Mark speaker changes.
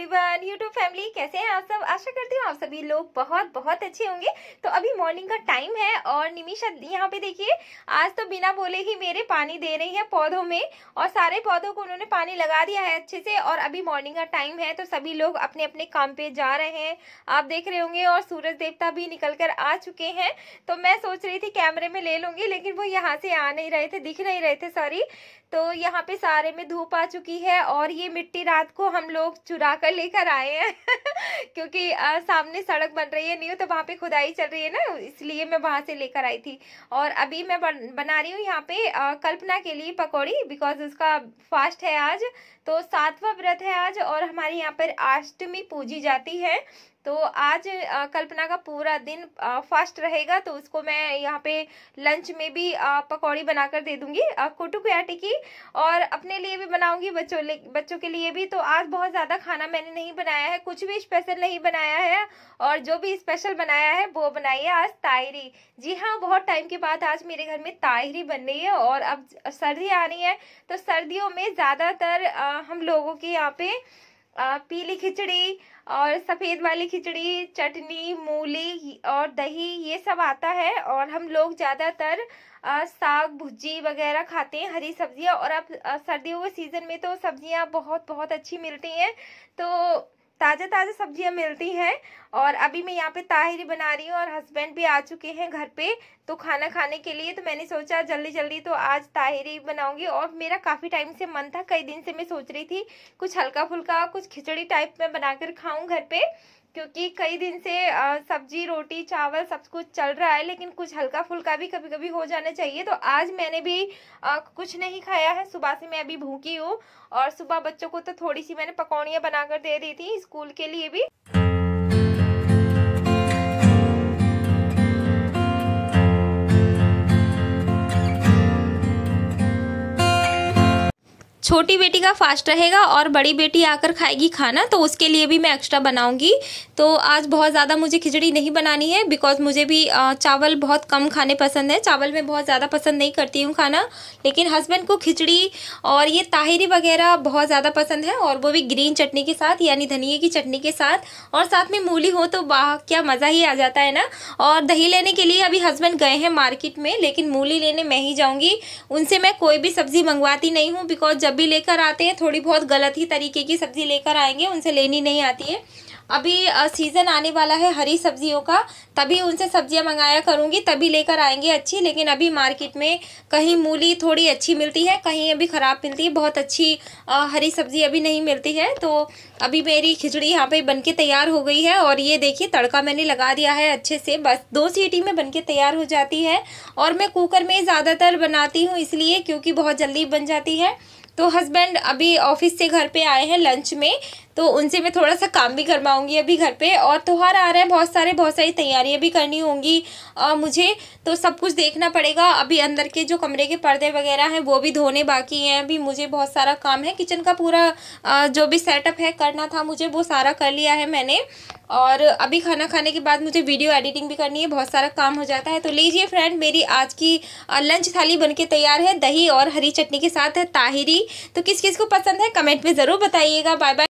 Speaker 1: everyone YouTube family कैसे हैं आप सब आशा करती हूँ आप सभी लोग बहुत बहुत अच्छे होंगे तो अभी मॉर्निंग का टाइम है और निमिषा यहाँ पे देखिए आज तो बिना बोले ही मेरे पानी दे रही है पौधों में और सारे पौधों को उन्होंने पानी लगा दिया है अच्छे से और अभी मॉर्निंग का टाइम है तो सभी लोग अपने अपने काम पे जा रहे हैं आप देख रहे होंगे और सूरज देवता भी निकल कर आ चुके हैं तो मैं सोच रही थी कैमरे में ले लूंगी लेकिन वो यहाँ से आ नहीं रहे थे दिख नहीं रहे थे सॉरी तो यहाँ पे सारे में धूप आ चुकी है और ये मिट्टी रात को हम लोग चुरा कर लेकर आए हैं क्योंकि आ, सामने सड़क बन रही है न्यू तो वहाँ पे खुदाई चल रही है ना इसलिए मैं वहाँ से लेकर आई थी और अभी मैं बन, बना रही हूँ यहाँ पे आ, कल्पना के लिए पकौड़ी बिकॉज उसका फास्ट है आज तो सातवा व्रत है आज और हमारे यहाँ पर अष्टमी पूजी जाती है तो आज कल्पना का पूरा दिन फास्ट रहेगा तो उसको मैं यहाँ पे लंच में भी पकौड़ी बनाकर दे दूंगी कोटू आटे की और अपने लिए भी बनाऊंगी बच्चों बच्चों के लिए भी तो आज बहुत ज़्यादा खाना मैंने नहीं बनाया है कुछ भी स्पेशल नहीं बनाया है और जो भी स्पेशल बनाया है वो बनाई है आज तायरी जी हाँ बहुत टाइम के बाद आज मेरे घर में तायरी बन रही है और अब सर्दी आ रही है तो सर्दियों में ज़्यादातर हम लोगों के यहाँ पे पीली खिचड़ी और सफ़ेद वाली खिचड़ी चटनी मूली और दही ये सब आता है और हम लोग ज़्यादातर साग भुजी वगैरह खाते हैं हरी सब्जियाँ और अब सर्दियों के सीज़न में तो सब्जियाँ बहुत बहुत अच्छी मिलती हैं तो ताज़ा ताज़ा सब्जियां मिलती हैं और अभी मैं यहाँ पे ताहिरी बना रही हूँ और हस्बैंड भी आ चुके हैं घर पे तो खाना खाने के लिए तो मैंने सोचा जल्दी जल्दी तो आज ताहिरी बनाऊंगी और मेरा काफ़ी टाइम से मन था कई दिन से मैं सोच रही थी कुछ हल्का फुल्का कुछ खिचड़ी टाइप में बनाकर खाऊं घर पे क्योंकि कई दिन से सब्जी रोटी चावल सब कुछ चल रहा है लेकिन कुछ हल्का फुल्का भी कभी कभी हो जाना चाहिए तो आज मैंने भी कुछ नहीं खाया है सुबह से मैं अभी भूखी हूँ और सुबह बच्चों को तो थोड़ी सी मैंने पकौड़ियाँ बनाकर दे दी थी स्कूल के लिए भी छोटी बेटी का फास्ट रहेगा और बड़ी बेटी आकर खाएगी खाना तो उसके लिए भी मैं एक्स्ट्रा बनाऊंगी तो आज बहुत ज़्यादा मुझे खिचड़ी नहीं बनानी है बिकॉज़ मुझे भी चावल बहुत कम खाने पसंद है चावल मैं बहुत ज़्यादा पसंद नहीं करती हूँ खाना लेकिन हस्बैंड को खिचड़ी और ये ताहिरी वगैरह बहुत ज़्यादा पसंद है और वो भी ग्रीन चटनी के साथ यानी धनिए की चटनी के साथ और साथ में मूली हो तो वाह क्या मज़ा ही आ जाता है ना और दही लेने के लिए अभी हस्बैंड गए हैं मार्केट में लेकिन मूली लेने मैं ही जाऊँगी उनसे मैं कोई भी सब्ज़ी मंगवाती नहीं हूँ बिकॉज जब भी लेकर आते हैं थोड़ी बहुत गलत ही तरीके की सब्ज़ी लेकर आएंगे उनसे लेनी नहीं आती है अभी सीज़न आने वाला है हरी सब्जियों का तभी उनसे सब्जियां मंगाया करूँगी तभी लेकर आएंगे अच्छी लेकिन अभी मार्केट में कहीं मूली थोड़ी अच्छी मिलती है कहीं अभी ख़राब मिलती है बहुत अच्छी हरी सब्ज़ी अभी नहीं मिलती है तो अभी मेरी खिचड़ी यहाँ पे बन के तैयार हो गई है और ये देखिए तड़का मैंने लगा दिया है अच्छे से बस दो सीटी में बन के तैयार हो जाती है और मैं कुकर में ज़्यादातर बनाती हूँ इसलिए क्योंकि बहुत जल्दी बन जाती है तो हस्बैंड अभी ऑफिस से घर पे आए हैं लंच में तो उनसे मैं थोड़ा सा काम भी करवाऊँगी अभी घर पे और त्यौहार आ रहे हैं बहुत सारे बहुत सारी तैयारियाँ भी करनी होंगी मुझे तो सब कुछ देखना पड़ेगा अभी अंदर के जो कमरे के पर्दे वगैरह हैं वो भी धोने बाकी हैं अभी मुझे बहुत सारा काम है किचन का पूरा आ, जो भी सेटअप है करना था मुझे वो सारा कर लिया है मैंने और अभी खाना खाने के बाद मुझे वीडियो एडिटिंग भी करनी है बहुत सारा काम हो जाता है तो लीजिए फ्रेंड मेरी आज की लंच थाली बनके तैयार है दही और हरी चटनी के साथ है ताहिरी तो किस किस को पसंद है कमेंट में ज़रूर बताइएगा बाय बाय